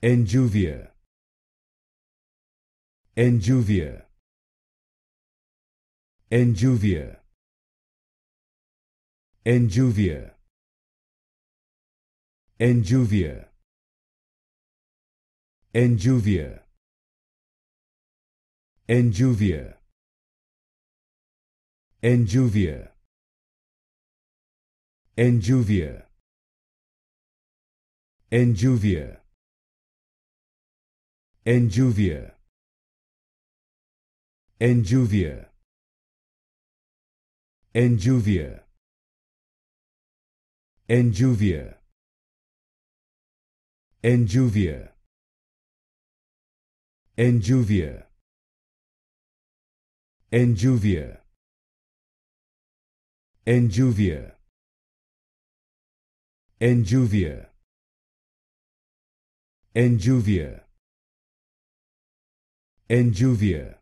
Enjuvia. Enjuvia. Enjuvia. Enjuvia. Enjuvia. Enjuvia. Enjuvia. Enjuvia. Enjuvia. Enjuvia. Enjuvia. Enjuvia. Enjuvia. Enjuvia. Enjuvia. Enjuvia. Enjuvia. Enjuvia. Enjuvia. Enjuvia. Enjuvia